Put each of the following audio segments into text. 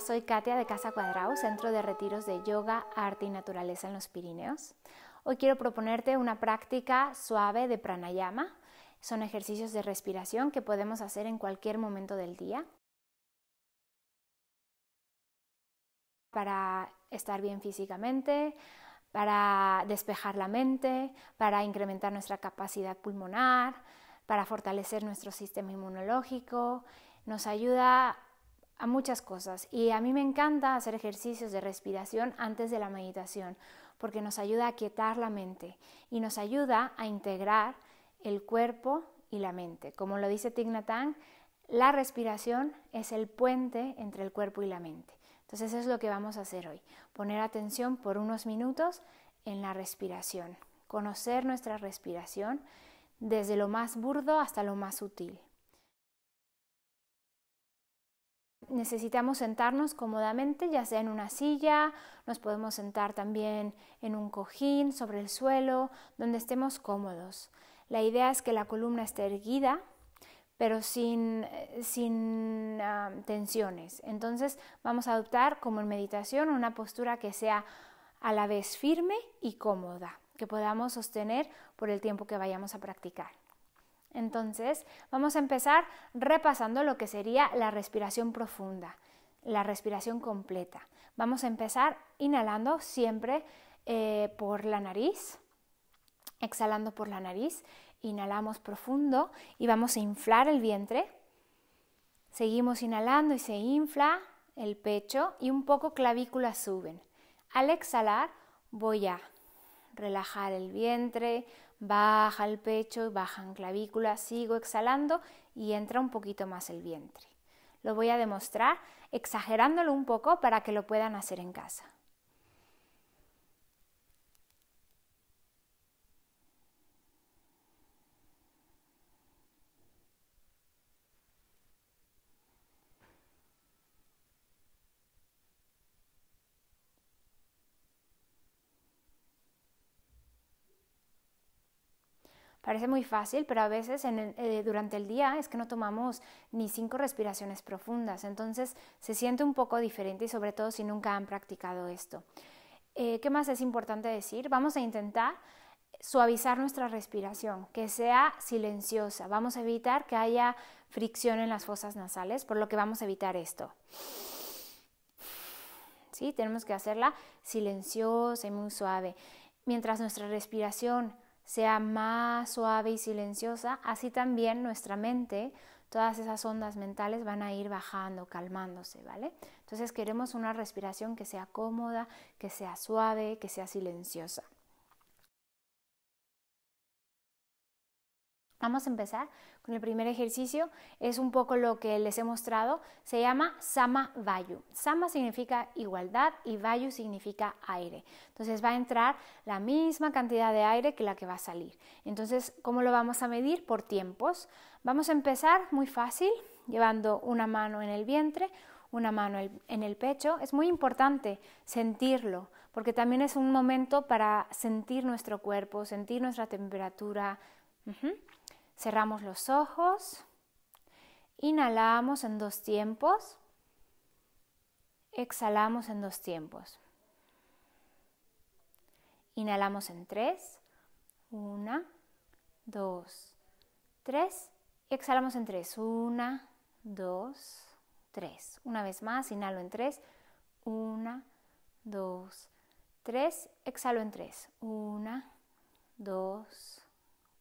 soy Katia de Casa Cuadrao, Centro de Retiros de Yoga, Arte y Naturaleza en los Pirineos. Hoy quiero proponerte una práctica suave de pranayama. Son ejercicios de respiración que podemos hacer en cualquier momento del día. Para estar bien físicamente, para despejar la mente, para incrementar nuestra capacidad pulmonar, para fortalecer nuestro sistema inmunológico. Nos ayuda a muchas cosas. Y a mí me encanta hacer ejercicios de respiración antes de la meditación, porque nos ayuda a quietar la mente y nos ayuda a integrar el cuerpo y la mente. Como lo dice Tignatang la respiración es el puente entre el cuerpo y la mente. Entonces eso es lo que vamos a hacer hoy, poner atención por unos minutos en la respiración, conocer nuestra respiración desde lo más burdo hasta lo más sutil. necesitamos sentarnos cómodamente, ya sea en una silla, nos podemos sentar también en un cojín, sobre el suelo, donde estemos cómodos. La idea es que la columna esté erguida, pero sin, eh, sin ah, tensiones. Entonces vamos a adoptar como en meditación una postura que sea a la vez firme y cómoda, que podamos sostener por el tiempo que vayamos a practicar. Entonces, vamos a empezar repasando lo que sería la respiración profunda, la respiración completa. Vamos a empezar inhalando siempre eh, por la nariz, exhalando por la nariz, inhalamos profundo y vamos a inflar el vientre. Seguimos inhalando y se infla el pecho y un poco clavículas suben. Al exhalar voy a relajar el vientre, Baja el pecho, baja en clavícula, sigo exhalando y entra un poquito más el vientre. Lo voy a demostrar exagerándolo un poco para que lo puedan hacer en casa. Parece muy fácil, pero a veces eh, durante el día es que no tomamos ni cinco respiraciones profundas, entonces se siente un poco diferente y sobre todo si nunca han practicado esto. Eh, ¿Qué más es importante decir? Vamos a intentar suavizar nuestra respiración, que sea silenciosa. Vamos a evitar que haya fricción en las fosas nasales, por lo que vamos a evitar esto. ¿Sí? Tenemos que hacerla silenciosa y muy suave. Mientras nuestra respiración sea más suave y silenciosa, así también nuestra mente, todas esas ondas mentales van a ir bajando, calmándose, ¿vale? Entonces queremos una respiración que sea cómoda, que sea suave, que sea silenciosa. Vamos a empezar con el primer ejercicio, es un poco lo que les he mostrado, se llama Sama Vayu. Sama significa igualdad y Vayu significa aire. Entonces va a entrar la misma cantidad de aire que la que va a salir. Entonces, ¿cómo lo vamos a medir? Por tiempos. Vamos a empezar muy fácil, llevando una mano en el vientre, una mano en el pecho. Es muy importante sentirlo, porque también es un momento para sentir nuestro cuerpo, sentir nuestra temperatura. Cerramos los ojos. Inhalamos en dos tiempos. Exhalamos en dos tiempos. Inhalamos en tres. Una, dos, tres. Exhalamos en tres. Una, dos, tres. Una vez más, inhalo en tres. Una, dos, tres. Exhalo en tres. Una, dos,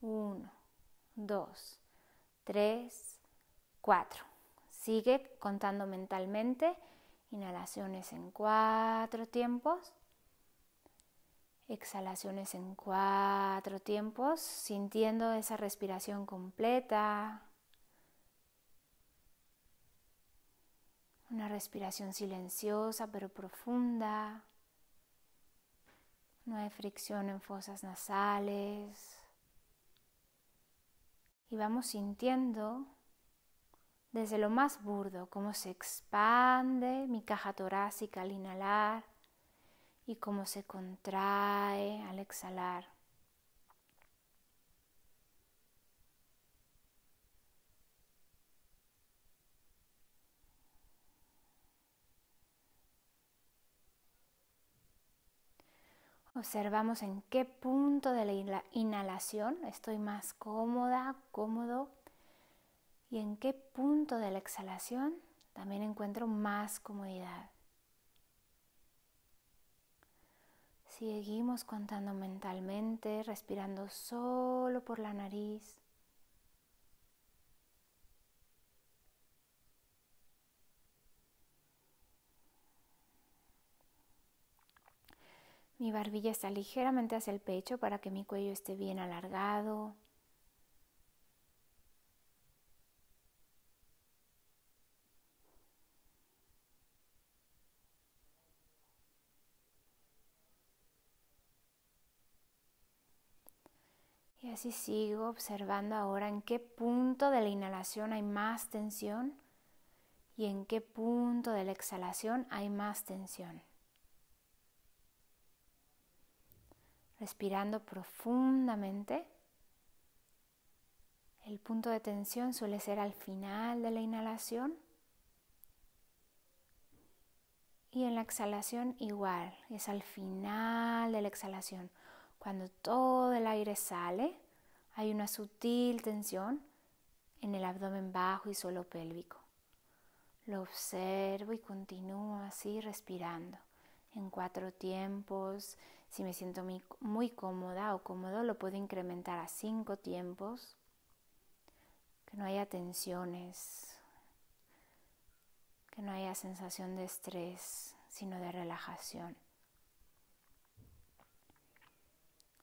1, 2, 3, 4. Sigue contando mentalmente. Inhalaciones en cuatro tiempos. Exhalaciones en cuatro tiempos, sintiendo esa respiración completa. Una respiración silenciosa pero profunda. No hay fricción en fosas nasales y vamos sintiendo desde lo más burdo cómo se expande mi caja torácica al inhalar y cómo se contrae al exhalar. Observamos en qué punto de la inhalación estoy más cómoda, cómodo y en qué punto de la exhalación también encuentro más comodidad. Seguimos contando mentalmente, respirando solo por la nariz. Mi barbilla está ligeramente hacia el pecho para que mi cuello esté bien alargado. Y así sigo observando ahora en qué punto de la inhalación hay más tensión y en qué punto de la exhalación hay más tensión. respirando profundamente. El punto de tensión suele ser al final de la inhalación. Y en la exhalación igual, es al final de la exhalación. Cuando todo el aire sale, hay una sutil tensión en el abdomen bajo y suelo pélvico. Lo observo y continúo así respirando en cuatro tiempos si me siento muy, cómoda o cómodo, lo puedo incrementar a cinco tiempos, que no haya tensiones, que no haya sensación de estrés, sino de relajación.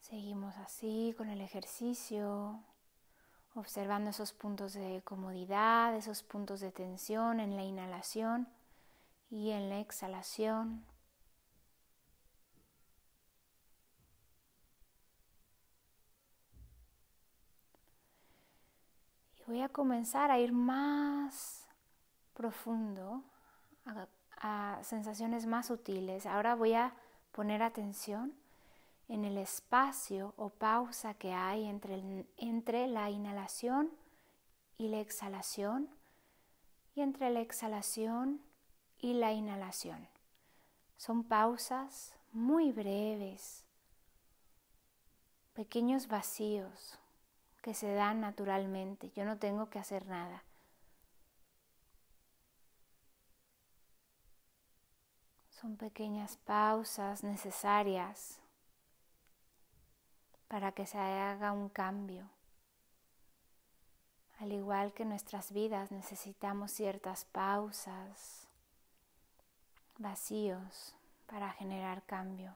Seguimos así con el ejercicio, observando esos puntos de comodidad, esos puntos de tensión en la inhalación y en la exhalación. voy a comenzar a ir más profundo a, sensaciones más sutiles. Ahora voy a poner atención en el espacio o pausa que hay entre la inhalación y la exhalación y entre la exhalación y la inhalación. Son pausas muy breves, pequeños vacíos que se dan naturalmente. Yo no tengo que hacer nada. Son pequeñas pausas necesarias para que se haga un cambio. Al igual que nuestras vidas necesitamos ciertas pausas, vacíos, para generar cambio.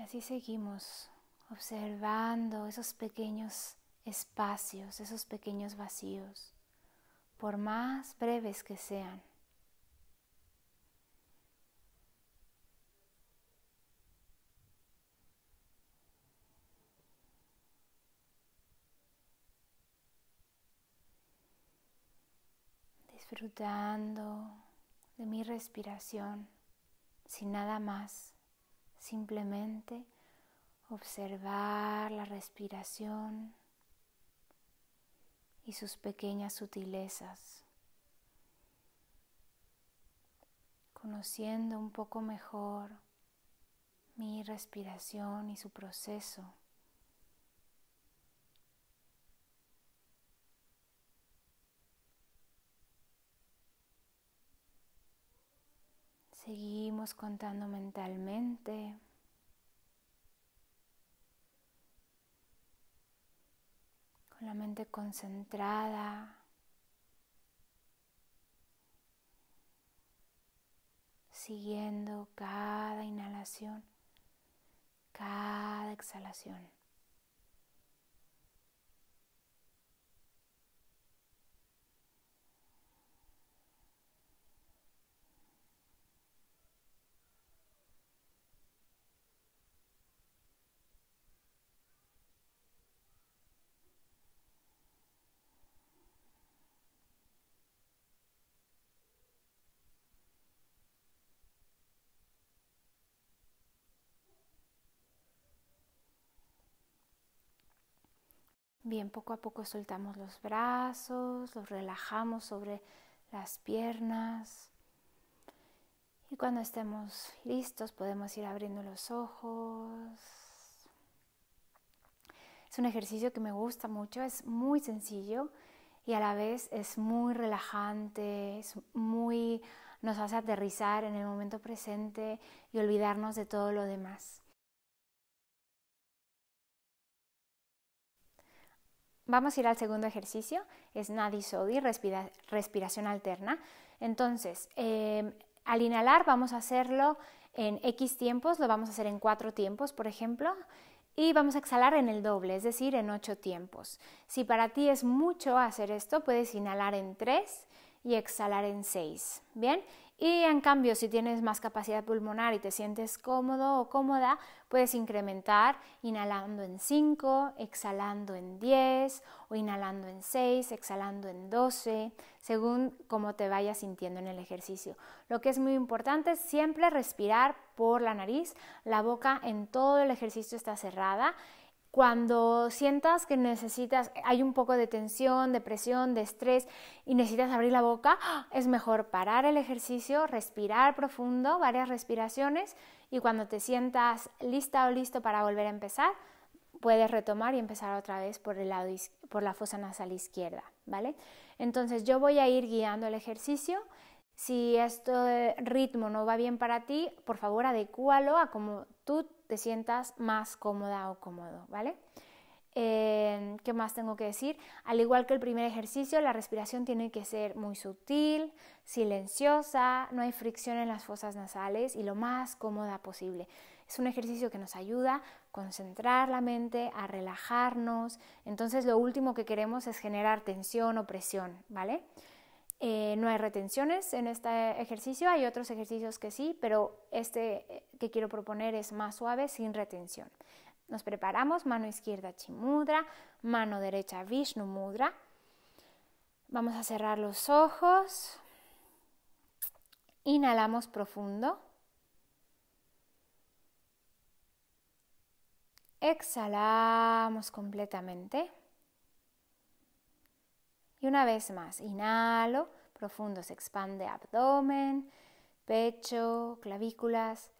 Y así seguimos observando esos pequeños espacios, esos pequeños vacíos, por más breves que sean. Disfrutando de mi respiración sin nada más. Simplemente observar la respiración y sus pequeñas sutilezas, conociendo un poco mejor mi respiración y su proceso. Seguimos contando mentalmente. Con la mente concentrada. Siguiendo cada inhalación, cada exhalación. Bien, poco a poco soltamos los brazos, los relajamos sobre las piernas. Y cuando estemos listos podemos ir abriendo los ojos. Es un ejercicio que me gusta mucho, es muy sencillo y a la vez es muy relajante, muy nos hace aterrizar en el momento presente y olvidarnos de todo lo demás. Vamos a ir al segundo ejercicio, es Nadi Sodi, respiración alterna. Entonces, em, al inhalar vamos a hacerlo en X tiempos, lo vamos a hacer en cuatro tiempos, por ejemplo, y vamos a exhalar en el doble, es decir, en ocho tiempos. Si para ti es mucho hacer esto, puedes inhalar en tres y exhalar en seis, ¿bien? Y en cambio, si tienes más capacidad pulmonar y te sientes cómodo o cómoda, puedes incrementar inhalando en 5, exhalando en 10 o inhalando en 6, exhalando en 12, según cómo te vayas sintiendo en el ejercicio. Lo que es muy importante es siempre respirar por la nariz, la boca en todo el ejercicio está cerrada cuando sientas que necesitas, hay un poco de tensión, de presión, de estrés y necesitas abrir la boca, ¡ah! es mejor parar el ejercicio, respirar profundo, varias respiraciones y cuando te sientas lista o listo para volver a empezar, puedes retomar y empezar otra vez por, el lado por la fosa nasal izquierda, ¿vale? Entonces yo voy a ir guiando el ejercicio. Si este ritmo no va bien para ti, por favor adecúalo a como tú te sientas más cómoda o cómodo, ¿vale? Em, ¿Qué más tengo que decir? Al igual que el primer ejercicio, la respiración tiene que ser muy sutil, silenciosa, no hay fricción en las fosas nasales y lo más cómoda posible. Es un ejercicio que nos ayuda a concentrar la mente, a relajarnos. Entonces lo último que queremos es generar tensión o presión, ¿vale? Eh, no hay retenciones en este ejercicio, hay otros ejercicios que sí, pero este eh, que quiero proponer es más suave, sin retención. Nos preparamos, mano izquierda Chimudra, mano derecha Vishnu Mudra. Vamos a cerrar los ojos. Inhalamos profundo. Exhalamos completamente. Y una vez más, inhalo, profundo se expande abdomen, pecho, clavículas.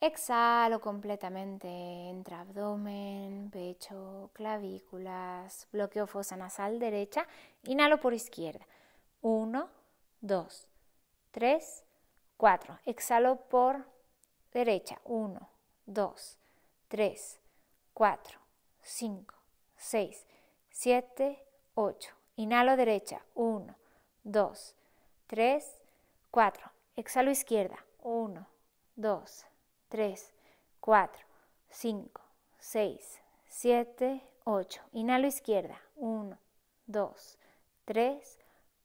Exhalo completamente, entra abdomen, pecho, clavículas, bloqueo fosa nasal derecha, inhalo por izquierda. 1, 2, 3, 4. Exhalo por derecha. 1, 2, 3, 4, 5, 6, 7, 8. Inhalo derecha, 1, 2, 3, 4. Exhalo izquierda, 1, 2, 3, 4, 5, 6, 7, 8. Inhalo izquierda, 1, 2, 3,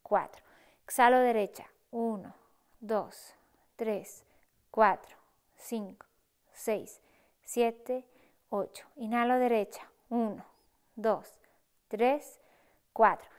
4. Exhalo derecha, 1, 2, 3, 4, 5, 6, 7, 8. Inhalo derecha, 1, 2, 3, 4.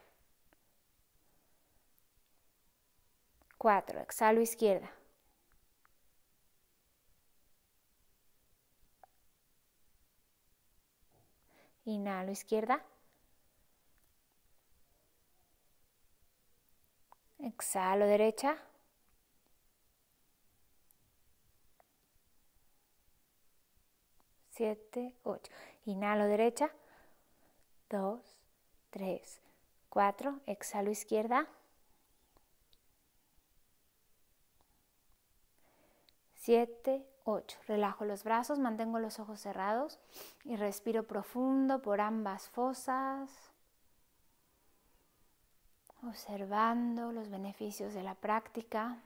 Cuatro, Exhalo izquierda. Inhalo izquierda. Exhalo derecha. Siete, ocho. Inhalo derecha. Dos, tres, cuatro. Exhalo izquierda. 7, 8. Relajo los brazos, mantengo los ojos cerrados y respiro profundo por ambas fosas, observando los beneficios de la práctica.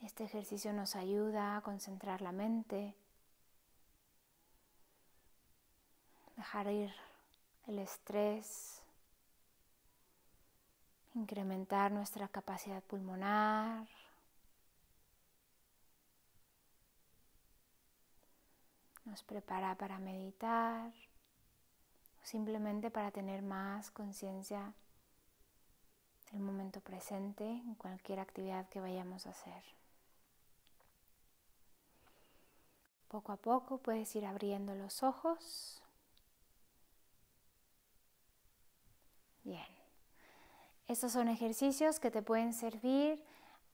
Este ejercicio nos ayuda a concentrar la mente, dejar ir el estrés, incrementar nuestra capacidad pulmonar, nos prepara para meditar simplemente para tener más conciencia del momento presente en cualquier actividad que vayamos a hacer. Poco a poco puedes ir abriendo los ojos. Bien. Estos son ejercicios que te pueden servir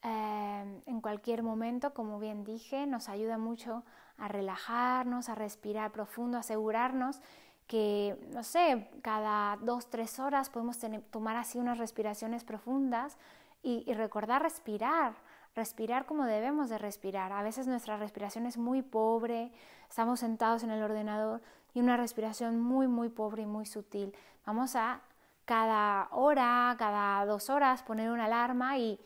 em, en cualquier momento, como bien dije, nos ayuda mucho a relajarnos, a respirar profundo, asegurarnos que, no sé, cada dos, tres horas podemos tomar así unas respiraciones profundas y, y recordar respirar, respirar como debemos de respirar. A veces nuestra respiración es muy pobre, estamos sentados en el ordenador y una respiración muy, muy pobre y muy sutil. Vamos a cada hora, cada dos horas, poner una alarma y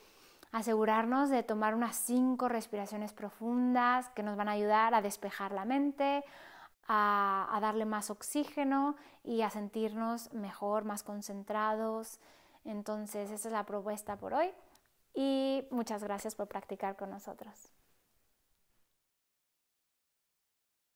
asegurarnos de tomar unas cinco respiraciones profundas que nos van a ayudar a despejar la mente, a, darle más oxígeno y a sentirnos mejor, más concentrados. Entonces, esa es la propuesta por hoy y muchas gracias por practicar con nosotros.